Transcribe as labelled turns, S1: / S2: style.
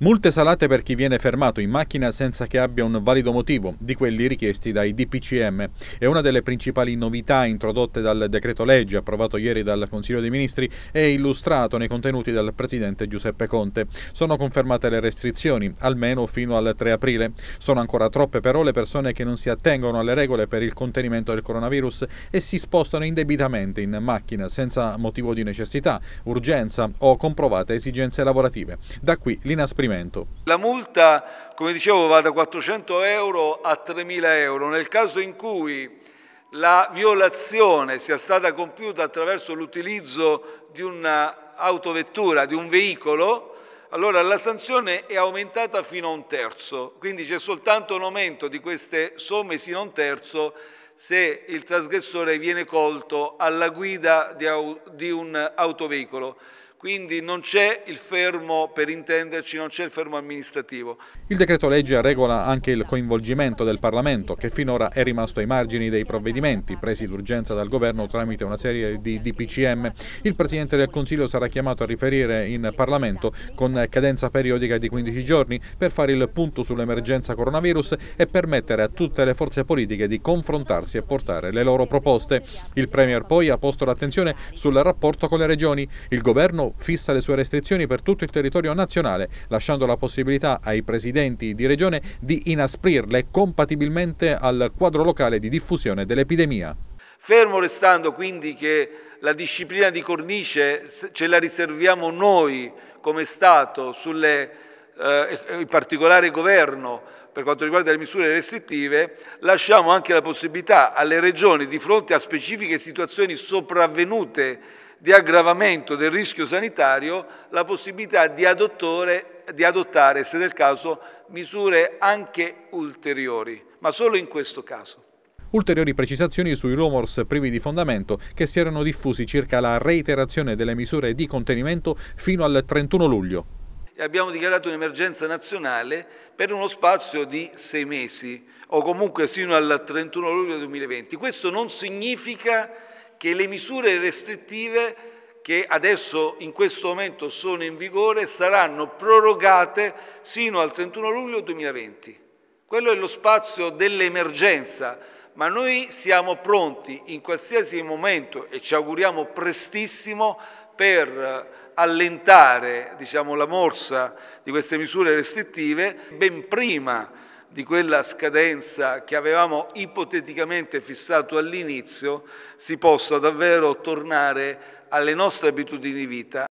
S1: Multe salate per chi viene fermato in macchina senza che abbia un valido motivo, di quelli richiesti dai DPCM. È una delle principali novità introdotte dal decreto legge approvato ieri dal Consiglio dei Ministri e illustrato nei contenuti dal Presidente Giuseppe Conte. Sono confermate le restrizioni, almeno fino al 3 aprile. Sono ancora troppe però le persone che non si attengono alle regole per il contenimento del coronavirus e si spostano indebitamente in macchina senza motivo di necessità, urgenza o comprovate esigenze lavorative. Da qui l'inasprimento trasferimento.
S2: La multa, come dicevo, va da 400 euro a 3.000 euro. Nel caso in cui la violazione sia stata compiuta attraverso l'utilizzo di un'autovettura, di un veicolo, allora la sanzione è aumentata fino a un terzo, quindi c'è soltanto un aumento di queste somme sino a un terzo se il trasgressore viene colto alla guida di, un autoveicolo. Quindi non c'è il fermo, per intenderci, non c'è il fermo amministrativo.
S1: Il decreto legge regola anche il coinvolgimento del Parlamento, che finora è rimasto ai margini dei provvedimenti presi d'urgenza dal governo tramite una serie di DPCM. Il Presidente del Consiglio sarà chiamato a riferire in Parlamento con cadenza periodica di 15 giorni per fare il punto sull'emergenza coronavirus e permettere a tutte le forze politiche di confrontarsi e portare le loro proposte. Il Premier poi ha posto l'attenzione sul rapporto con le regioni. Il governo fissa le sue restrizioni per tutto il territorio nazionale, lasciando la possibilità ai presidenti di regione di inasprirle compatibilmente al quadro locale di diffusione dell'epidemia.
S2: Fermo restando quindi che la disciplina di cornice ce la riserviamo noi come Stato, sulle, eh, in particolare governo, per quanto riguarda le misure restrittive, lasciamo anche la possibilità alle regioni di fronte a specifiche situazioni sopravvenute di aggravamento del rischio sanitario la possibilità di, adottore, di adottare, se del caso, misure anche ulteriori, ma solo in questo caso.
S1: Ulteriori precisazioni sui rumors privi di fondamento che si erano diffusi circa la reiterazione delle misure di contenimento fino al 31 luglio.
S2: Abbiamo dichiarato un'emergenza nazionale per uno spazio di sei mesi o comunque sino al 31 luglio 2020. Questo non significa che le misure restrittive che adesso in questo momento sono in vigore saranno prorogate sino al 31 luglio 2020. Quello è lo spazio dell'emergenza, ma noi siamo pronti in qualsiasi momento e ci auguriamo prestissimo per allentare diciamo, la morsa di queste misure restrittive ben prima di quella scadenza che avevamo ipoteticamente fissato all'inizio, si possa davvero tornare alle nostre abitudini di vita,